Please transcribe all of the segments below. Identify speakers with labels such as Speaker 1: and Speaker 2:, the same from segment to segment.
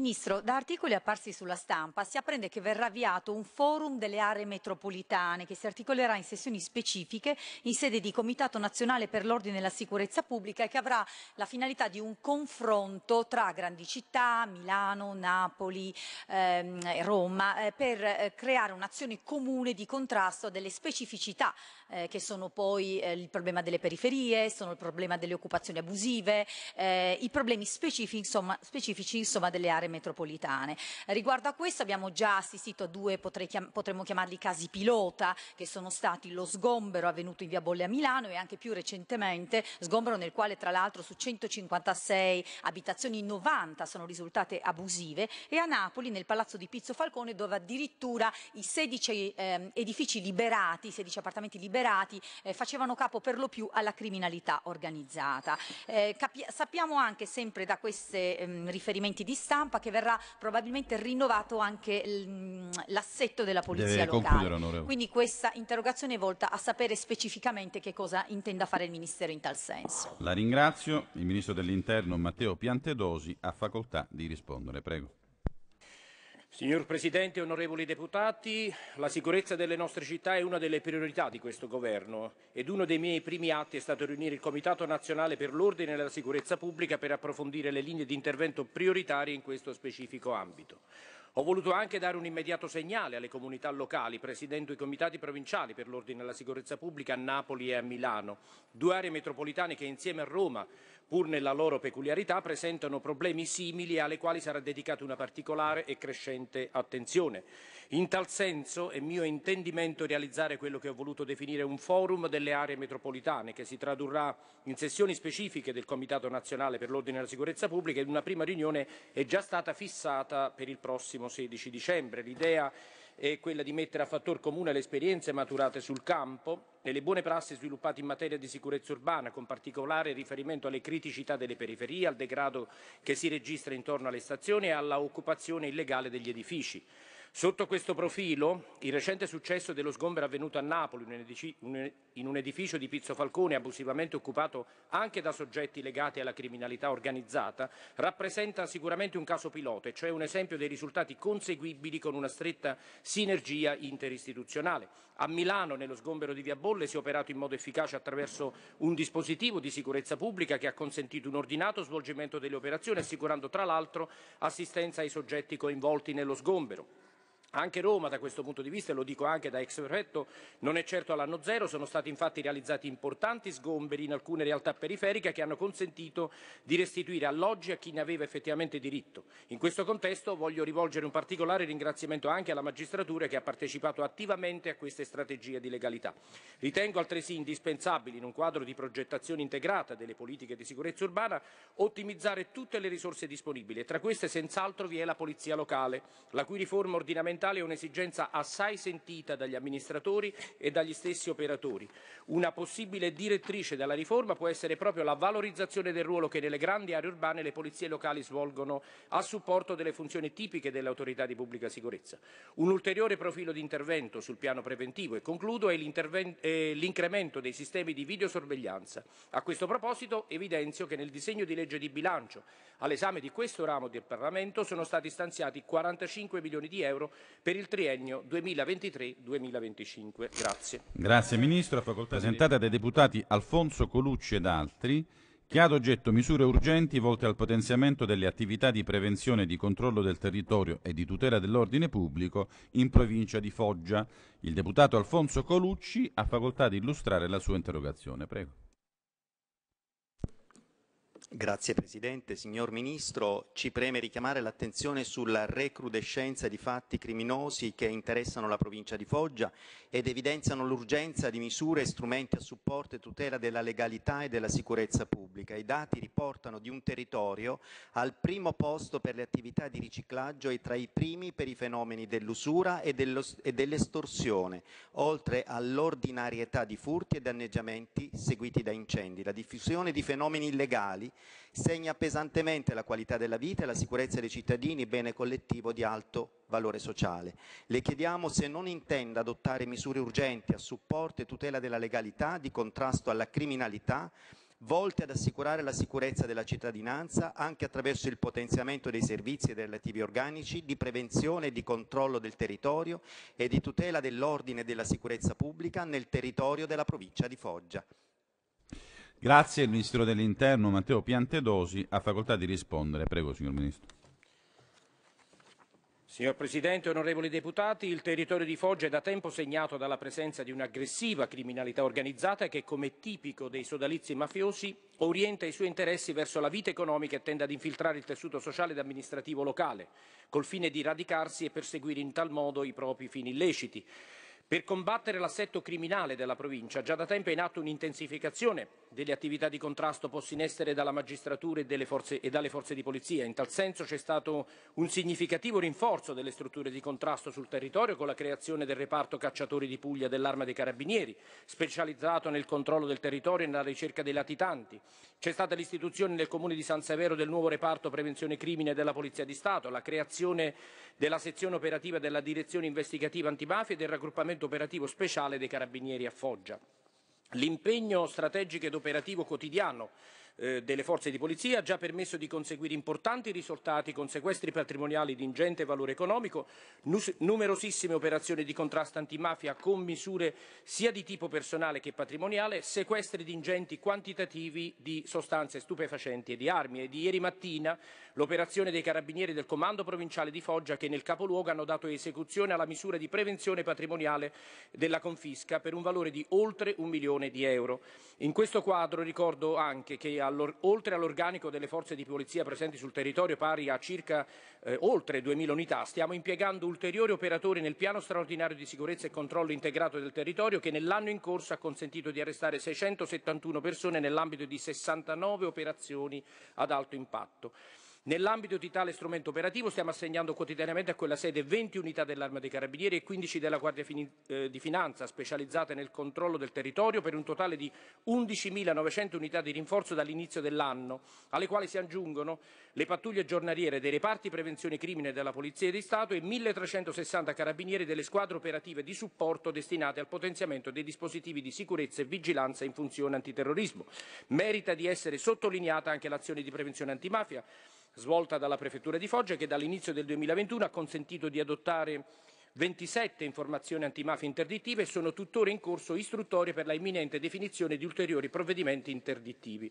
Speaker 1: Ministro, da articoli apparsi sulla stampa si apprende che verrà avviato un forum delle aree metropolitane che si articolerà in sessioni specifiche in sede di Comitato Nazionale per l'Ordine e la Sicurezza Pubblica e che avrà la finalità di un confronto tra grandi città, Milano, Napoli, ehm, Roma, eh, per eh, creare un'azione comune di contrasto delle specificità eh, che sono poi eh, il problema delle periferie, sono il problema delle occupazioni abusive, eh, i problemi specifici, insomma, specifici insomma, delle aree aree metropolitane. Riguardo a questo abbiamo già assistito a due, chiam potremmo chiamarli casi pilota, che sono stati lo sgombero avvenuto in via Bolle a Milano e anche più recentemente sgombero nel quale tra l'altro su 156 abitazioni 90 sono risultate abusive e a Napoli nel palazzo di Pizzo Falcone dove addirittura i 16 eh, edifici liberati, i 16 appartamenti liberati eh, facevano capo per lo più alla criminalità organizzata. Eh, sappiamo anche sempre da questi ehm, riferimenti di stampa Stampa che verrà probabilmente rinnovato anche mm, l'assetto della polizia Deve locale. Quindi questa interrogazione è volta a sapere specificamente che cosa intenda fare il Ministero in tal senso.
Speaker 2: La ringrazio. Il Ministro dell'Interno Matteo Piantedosi ha facoltà di rispondere. Prego.
Speaker 3: Signor Presidente, onorevoli deputati, la sicurezza delle nostre città è una delle priorità di questo Governo ed uno dei miei primi atti è stato riunire il Comitato nazionale per l'ordine e la sicurezza pubblica per approfondire le linee di intervento prioritarie in questo specifico ambito. Ho voluto anche dare un immediato segnale alle comunità locali, presidendo i comitati provinciali per l'ordine e la sicurezza pubblica a Napoli e a Milano, due aree metropolitane che insieme a Roma pur nella loro peculiarità, presentano problemi simili alle quali sarà dedicata una particolare e crescente attenzione. In tal senso è mio intendimento realizzare quello che ho voluto definire un forum delle aree metropolitane, che si tradurrà in sessioni specifiche del Comitato nazionale per l'ordine e la sicurezza pubblica ed una prima riunione è già stata fissata per il prossimo 16 dicembre. L'idea è quella di mettere a fattor comune le esperienze maturate sul campo e le buone prassi sviluppate in materia di sicurezza urbana, con particolare riferimento alle criticità delle periferie, al degrado che si registra intorno alle stazioni e alla occupazione illegale degli edifici. Sotto questo profilo, il recente successo dello sgombero avvenuto a Napoli in un edificio di Pizzo Falcone abusivamente occupato anche da soggetti legati alla criminalità organizzata rappresenta sicuramente un caso pilota, cioè un esempio dei risultati conseguibili con una stretta sinergia interistituzionale. A Milano, nello sgombero di Via Bolle, si è operato in modo efficace attraverso un dispositivo di sicurezza pubblica che ha consentito un ordinato svolgimento delle operazioni, assicurando tra l'altro assistenza ai soggetti coinvolti nello sgombero. Anche Roma da questo punto di vista, e lo dico anche da ex prefetto, non è certo all'anno zero, sono stati infatti realizzati importanti sgomberi in alcune realtà periferiche che hanno consentito di restituire alloggi a chi ne aveva effettivamente diritto. In questo contesto voglio rivolgere un particolare ringraziamento anche alla magistratura che ha partecipato attivamente a queste strategie di legalità. Ritengo altresì indispensabile, in un quadro di progettazione integrata delle politiche di sicurezza urbana, ottimizzare tutte le risorse disponibili e tra queste senz'altro vi è la polizia locale, la cui riforma ordinamentale ambientale è un'esigenza assai sentita dagli amministratori e dagli stessi operatori. Una possibile direttrice della riforma può essere proprio la valorizzazione del ruolo che nelle grandi aree urbane le polizie locali svolgono a supporto delle funzioni tipiche delle autorità di pubblica sicurezza. Un ulteriore profilo di intervento sul piano preventivo e concludo è l'incremento dei sistemi di videosorveglianza. A questo proposito evidenzio che nel disegno di legge di bilancio all'esame di questo ramo del Parlamento sono stati stanziati 45 milioni di euro per il triennio 2023-2025. Grazie. Grazie
Speaker 2: Ministro. A facoltà presentata dai deputati Alfonso Colucci ed altri che ha ad oggetto misure urgenti volte al potenziamento delle attività di prevenzione e di controllo del territorio e di tutela dell'ordine pubblico in provincia di Foggia. Il deputato Alfonso Colucci ha facoltà di illustrare la sua interrogazione. Prego.
Speaker 4: Grazie Presidente. Signor Ministro, ci preme richiamare l'attenzione sulla recrudescenza di fatti criminosi che interessano la provincia di Foggia ed evidenziano l'urgenza di misure e strumenti a supporto e tutela della legalità e della sicurezza pubblica. I dati riportano di un territorio al primo posto per le attività di riciclaggio e tra i primi per i fenomeni dell'usura e, dell'estorsione, oltre all'ordinarietà di furti e danneggiamenti seguiti da incendi. La diffusione di fenomeni illegali segna pesantemente la qualità della vita e la sicurezza dei cittadini, bene collettivo di alto valore sociale. Le chiediamo se non intenda adottare misure urgenti a supporto e tutela della legalità, di contrasto alla criminalità, volte ad assicurare la sicurezza della cittadinanza anche attraverso il potenziamento dei servizi e dei relativi organici di prevenzione e di controllo del territorio e di tutela dell'ordine e della sicurezza pubblica nel territorio della provincia di Foggia.
Speaker 2: Grazie. Il Ministro dell'Interno Matteo Piantedosi ha facoltà di rispondere. Prego, signor Ministro.
Speaker 3: Signor Presidente, onorevoli deputati, il territorio di Foggia è da tempo segnato dalla presenza di un'aggressiva criminalità organizzata che, come tipico dei sodalizi mafiosi, orienta i suoi interessi verso la vita economica e tende ad infiltrare il tessuto sociale ed amministrativo locale, col fine di radicarsi e perseguire in tal modo i propri fini illeciti. Per combattere l'assetto criminale della provincia, già da tempo è in atto un'intensificazione delle attività di contrasto poste in essere dalla magistratura e, forze, e, dalle forze di polizia. In tal senso c'è stato un significativo rinforzo delle strutture di contrasto sul territorio con la creazione del reparto cacciatori di Puglia dell'Arma dei Carabinieri, specializzato nel controllo del territorio e nella ricerca dei latitanti. C'è stata l'istituzione nel comune di San Severo del nuovo reparto prevenzione crimine della Polizia di Stato, la creazione della sezione operativa della direzione investigativa antimafia e del raggruppamento Dipartimento Operativo Speciale dei Carabinieri a Foggia. L'impegno strategico ed operativo quotidiano eh, delle forze di polizia ha già permesso di conseguire importanti risultati con sequestri patrimoniali di ingente valore economico, numerosissime operazioni di contrasto antimafia con misure sia di tipo personale che patrimoniale, sequestri di ingenti quantitativi di sostanze stupefacenti e di armi. E di ieri mattina l'operazione dei carabinieri del Comando Provinciale di Foggia che nel capoluogo hanno dato esecuzione alla misura di prevenzione patrimoniale della confisca per un valore di oltre un milione di euro. In questo quadro ricordo anche che all oltre all'organico delle forze di polizia presenti sul territorio pari a circa eh, oltre 2.000 unità, stiamo impiegando ulteriori operatori nel piano straordinario di sicurezza e controllo integrato del territorio che nell'anno in corso ha consentito di arrestare 671 persone nell'ambito di 69 operazioni ad alto impatto. Nell'ambito di tale strumento operativo stiamo assegnando quotidianamente a quella sede 20 unità dell'Arma dei Carabinieri e 15 della Guardia eh, di Finanza specializzate nel controllo del territorio per un totale di 11.900 unità di rinforzo dall'inizio dell'anno, alle quali si aggiungono le pattuglie giornaliere dei reparti prevenzione crimine della Polizia di Stato e 1.360 carabinieri delle squadre operative di supporto destinate al potenziamento dei dispositivi di sicurezza e vigilanza in funzione antiterrorismo. Merita di essere sottolineata anche l'azione di prevenzione antimafia svolta dalla Prefettura di Foggia che dall'inizio del 2021 ha consentito di adottare 27 informazioni antimafia interdittive e sono tuttora in corso istruttorie per la imminente definizione di ulteriori provvedimenti interdittivi.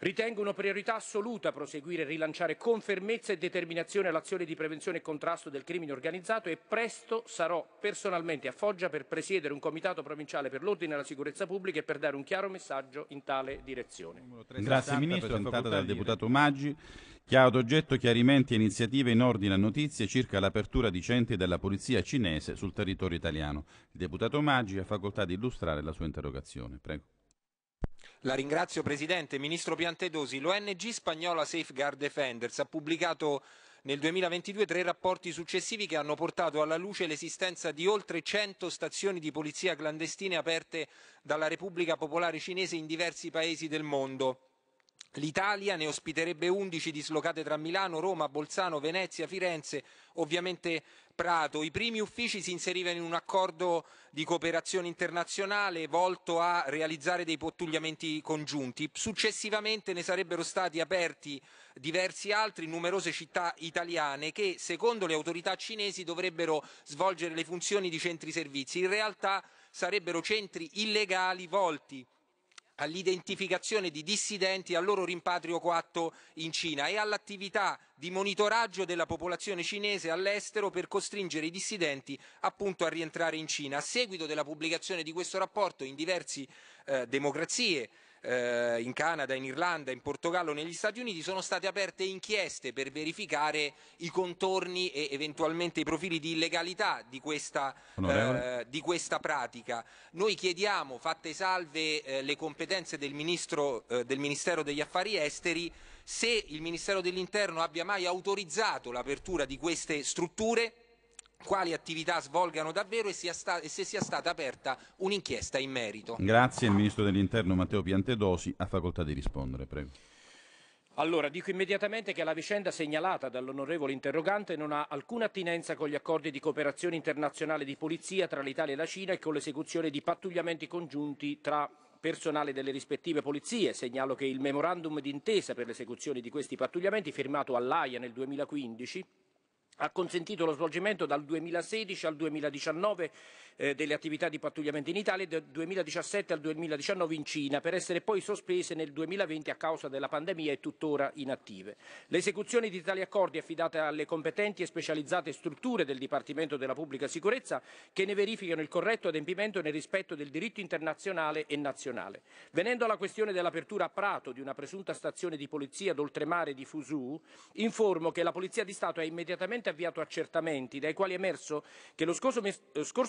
Speaker 3: Ritengo una priorità assoluta proseguire e rilanciare con fermezza e determinazione l'azione di prevenzione e contrasto del crimine organizzato e presto sarò personalmente a Foggia per presiedere un comitato provinciale per l'ordine e la sicurezza pubblica e per dare un chiaro messaggio in tale direzione.
Speaker 2: Grazie Ministro, presentata dal deputato Maggi, che ha ad oggetto chiarimenti e iniziative in ordine a notizie circa l'apertura di centri della polizia cinese sul territorio italiano. Il deputato Maggi ha facoltà di illustrare la sua interrogazione. Prego.
Speaker 5: La ringrazio Presidente. Ministro Piantedosi, l'ONG spagnola Safeguard Defenders ha pubblicato nel 2022 tre rapporti successivi che hanno portato alla luce l'esistenza di oltre 100 stazioni di polizia clandestine aperte dalla Repubblica Popolare Cinese in diversi paesi del mondo. L'Italia ne ospiterebbe 11 dislocate tra Milano, Roma, Bolzano, Venezia, Firenze, ovviamente Prato. I primi uffici si inserivano in un accordo di cooperazione internazionale volto a realizzare dei pottugliamenti congiunti. Successivamente ne sarebbero stati aperti diversi altri in numerose città italiane che, secondo le autorità cinesi, dovrebbero svolgere le funzioni di centri servizi. In realtà sarebbero centri illegali volti all'identificazione di dissidenti e al loro rimpatrio coatto in Cina e all'attività di monitoraggio della popolazione cinese all'estero per costringere i dissidenti appunto a rientrare in Cina. A seguito della pubblicazione di questo rapporto in diverse eh, democrazie eh, in Canada, in Irlanda, in Portogallo, negli Stati Uniti sono state aperte inchieste per verificare i contorni e eventualmente i profili di illegalità di questa, eh, di questa pratica. Noi chiediamo, fatte salve eh, le competenze del, ministro, eh, del Ministero degli Affari Esteri, se il Ministero dell'Interno abbia mai autorizzato l'apertura di queste strutture quali attività svolgano davvero e, sta- e, se sia stata aperta un'inchiesta in merito. Grazie,
Speaker 2: il Ministro dell'Interno Matteo Piantedosi ha facoltà di rispondere, prego.
Speaker 3: Allora, dico immediatamente che la vicenda segnalata dall'onorevole interrogante non ha alcuna attinenza con gli accordi di cooperazione internazionale di polizia tra l'Italia e la Cina e con l'esecuzione di pattugliamenti congiunti tra personale delle rispettive polizie. Segnalo che il memorandum d'intesa per l'esecuzione di questi pattugliamenti firmato all'AIA nel 2015 ha consentito lo svolgimento dal 2016 al 2019 eh, delle attività di pattugliamento in Italia dal 2017 al 2019 in Cina, per essere poi sospese nel 2020 a causa della pandemia e tuttora inattive. L'esecuzione di tali accordi è affidata alle competenti e specializzate strutture del Dipartimento della Pubblica Sicurezza che ne verificano il corretto adempimento nel rispetto del diritto internazionale e nazionale. Venendo alla questione dell'apertura a Prato di una presunta stazione di polizia d'oltremare di Fusù, informo che la Polizia di Stato ha immediatamente avviato accertamenti dai quali è emerso che lo scorso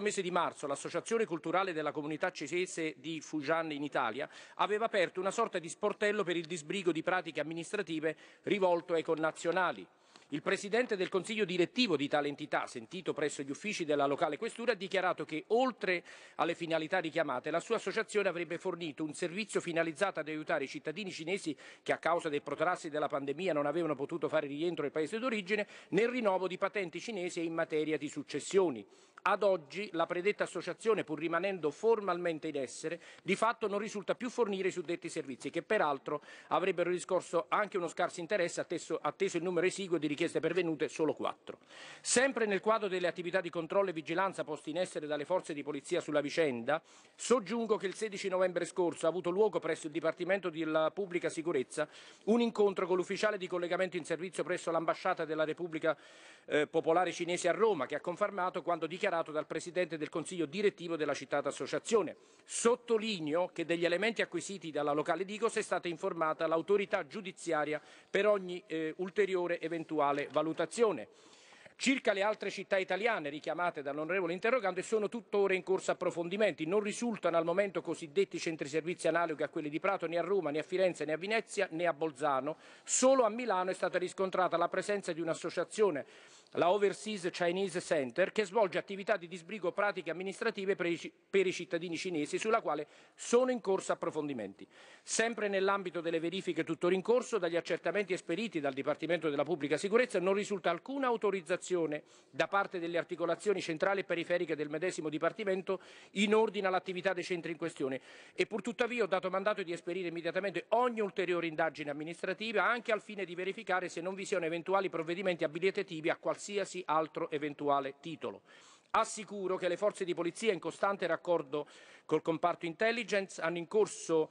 Speaker 3: mese mese di marzo l'Associazione Culturale della Comunità Cesese di Fujian in Italia aveva aperto una sorta di sportello per il disbrigo di pratiche amministrative rivolto ai connazionali. Il presidente del consiglio direttivo di tale entità, sentito presso gli uffici della locale questura, ha dichiarato che, oltre alle finalità richiamate, la sua associazione avrebbe fornito un servizio finalizzato ad aiutare i cittadini cinesi che, a causa dei protrassi della pandemia, non avevano potuto fare rientro ai paese d'origine, nel rinnovo di patenti cinesi e in materia di successioni. Ad oggi la predetta associazione, pur rimanendo formalmente in essere, di fatto non risulta più fornire i suddetti servizi, che peraltro avrebbero riscorso anche uno scarso interesse, atteso, atteso il numero esiguo di richieste richieste pervenute solo quattro. Sempre nel quadro delle attività di controllo e vigilanza posti in essere dalle forze di polizia sulla vicenda, soggiungo che il 16 novembre scorso ha avuto luogo presso il Dipartimento della Pubblica Sicurezza un incontro con l'ufficiale di collegamento in servizio presso l'ambasciata della Repubblica eh, Popolare Cinese a Roma, che ha confermato quanto dichiarato dal Presidente del Consiglio direttivo della citata associazione. Sottolineo che degli elementi acquisiti dalla locale Digos è stata informata l'autorità giudiziaria per ogni eh, ulteriore eventuale tale valutazione. Circa le altre città italiane richiamate dall'onorevole interrogante sono tuttora in corso approfondimenti. Non risultano al momento cosiddetti centri servizi analoghi a quelli di Prato né a Roma né a Firenze né a Venezia né a Bolzano. Solo a Milano è stata riscontrata la presenza di un'associazione la Overseas Chinese Center, che svolge attività di disbrigo pratiche amministrative per i, per i, cittadini cinesi, sulla quale sono in corso approfondimenti. Sempre nell'ambito delle verifiche tuttora in corso, dagli accertamenti esperiti dal Dipartimento della Pubblica Sicurezza non risulta alcuna autorizzazione da parte delle articolazioni centrali e periferiche del medesimo Dipartimento in ordine all'attività dei centri in questione e purtuttavia ho dato mandato di esperire immediatamente ogni ulteriore indagine amministrativa anche al fine di verificare se non vi siano eventuali provvedimenti abilitativi a qualsiasi qualsiasi altro eventuale titolo. Assicuro che le forze di polizia, in costante raccordo col comparto intelligence, hanno in corso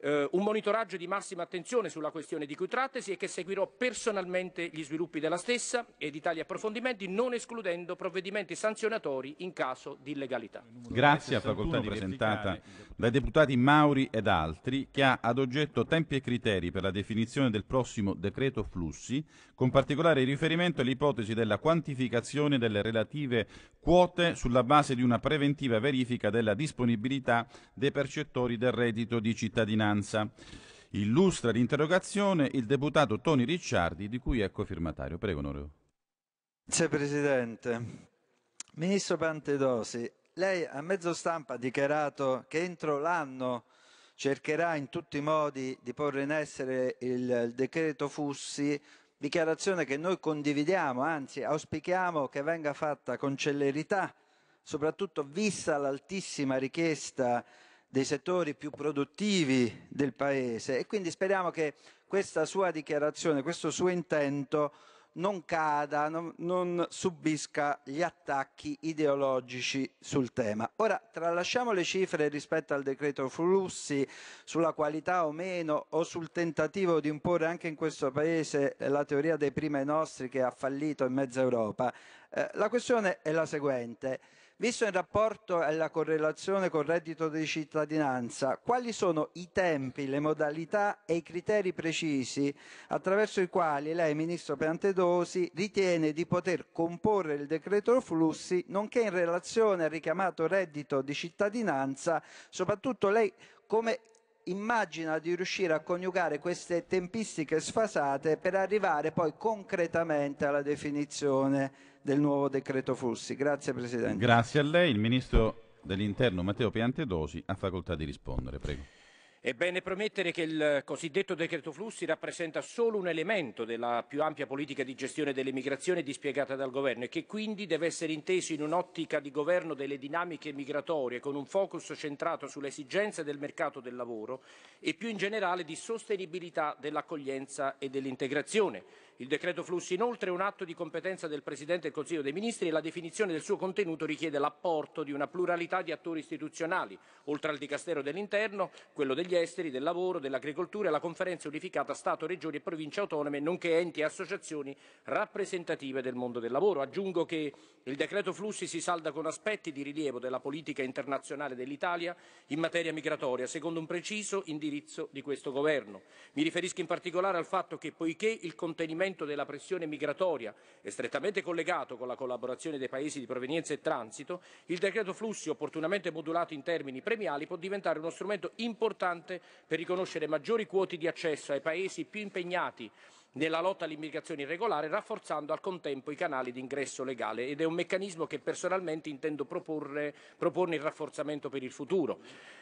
Speaker 3: eh, un monitoraggio di massima attenzione sulla questione di cui trattasi e che seguirò personalmente gli sviluppi della stessa e di tali approfondimenti, non escludendo provvedimenti sanzionatori in caso di illegalità. Grazie a facoltà presentata
Speaker 2: dai deputati Mauri ed altri, che ha ad oggetto tempi e criteri per la definizione del prossimo decreto flussi, con particolare riferimento all'ipotesi della quantificazione delle relative quote sulla base di una preventiva verifica della disponibilità dei percettori del reddito di cittadinanza Finanza. Illustra l'interrogazione il deputato Toni Ricciardi, di cui è cofirmatario. Prego, onorevole.
Speaker 6: Grazie Presidente. Ministro Pantedosi, lei a mezzo stampa ha dichiarato che entro l'anno cercherà in tutti i modi di porre in essere il, il decreto Fussi, dichiarazione che noi condividiamo, anzi auspichiamo che venga fatta con celerità, soprattutto vista l'altissima richiesta dei settori più produttivi del Paese e quindi speriamo che questa sua dichiarazione, questo suo intento non cada, non, non, subisca gli attacchi ideologici sul tema. Ora tralasciamo le cifre rispetto al decreto flussi, sulla qualità o meno o sul tentativo di imporre anche in questo Paese la teoria dei primi nostri che ha fallito in mezza Europa. Eh, la questione è la seguente. Visto il rapporto e la correlazione col reddito di cittadinanza, quali sono i tempi, le modalità e i criteri precisi attraverso i quali lei, Ministro Piantedosi, ritiene di poter comporre il decreto flussi, nonché in relazione al richiamato reddito di cittadinanza, soprattutto lei come immagina di riuscire a coniugare queste tempistiche sfasate per arrivare poi concretamente alla definizione del nuovo decreto Flussi. Grazie Presidente. Grazie
Speaker 2: a lei. Il Ministro dell'Interno Matteo Piantedosi ha facoltà di rispondere. Prego.
Speaker 3: Ebbene promettere che il cosiddetto decreto flussi rappresenta solo un elemento della più ampia politica di gestione dell'emigrazione dispiegata dal governo e che quindi deve essere inteso in un'ottica di governo delle dinamiche migratorie con un focus centrato sulle esigenze del mercato del lavoro e più in generale di sostenibilità dell'accoglienza e dell'integrazione. Il decreto flussi inoltre è un atto di competenza del Presidente del Consiglio dei Ministri e la definizione del suo contenuto richiede l'apporto di una pluralità di attori istituzionali, oltre al Dicastero dell'Interno, quello degli degli esteri, del lavoro, dell'agricoltura e la conferenza unificata Stato, Regioni e Province autonome, nonché enti e associazioni rappresentative del mondo del lavoro. Aggiungo che il decreto flussi si salda con aspetti di rilievo della politica internazionale dell'Italia in materia migratoria, secondo un preciso indirizzo di questo Governo. Mi riferisco in particolare al fatto che, poiché il contenimento della pressione migratoria è strettamente collegato con la collaborazione dei paesi di provenienza e transito, il decreto flussi, opportunamente modulato in termini premiali, può diventare uno strumento importante importante per riconoscere maggiori quote di accesso ai paesi più impegnati nella lotta all'immigrazione irregolare, rafforzando al contempo i canali di ingresso legale ed è un meccanismo che personalmente intendo proporre, proporne il rafforzamento per il futuro.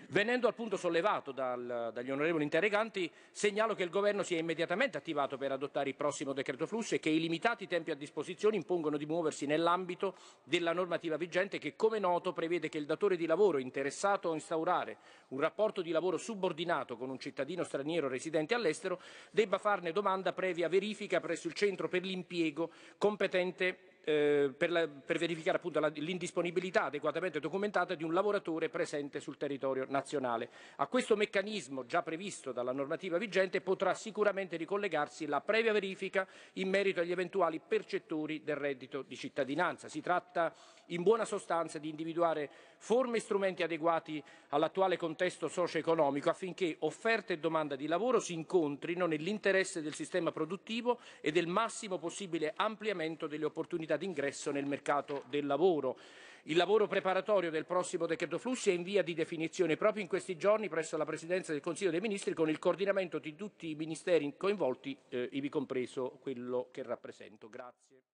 Speaker 3: Venendo al punto sollevato dal, dagli onorevoli interroganti, segnalo che il Governo si è immediatamente attivato per adottare il prossimo decreto flusso e che i limitati tempi a disposizione impongono di muoversi nell'ambito della normativa vigente che, come noto, prevede che il datore di lavoro interessato a instaurare un rapporto di lavoro subordinato con un cittadino straniero residente all'estero debba farne domanda previa previa verifica presso il centro per l'impiego competente eh, per, la, per, verificare appunto l'indisponibilità adeguatamente documentata di un lavoratore presente sul territorio nazionale. A questo meccanismo già previsto dalla normativa vigente potrà sicuramente ricollegarsi la previa verifica in merito agli eventuali percettori del reddito di cittadinanza. Si tratta in buona sostanza di individuare forme e strumenti adeguati all'attuale contesto socio-economico affinché offerta e domanda di lavoro si incontrino nell'interesse del sistema produttivo e del massimo possibile ampliamento delle opportunità possibilità di nel mercato del lavoro. Il lavoro preparatorio del prossimo decreto flussi è in via di definizione proprio in questi giorni presso la Presidenza del Consiglio dei Ministri con il coordinamento di tutti i ministeri coinvolti, eh, ivi compreso quello che rappresento. Grazie.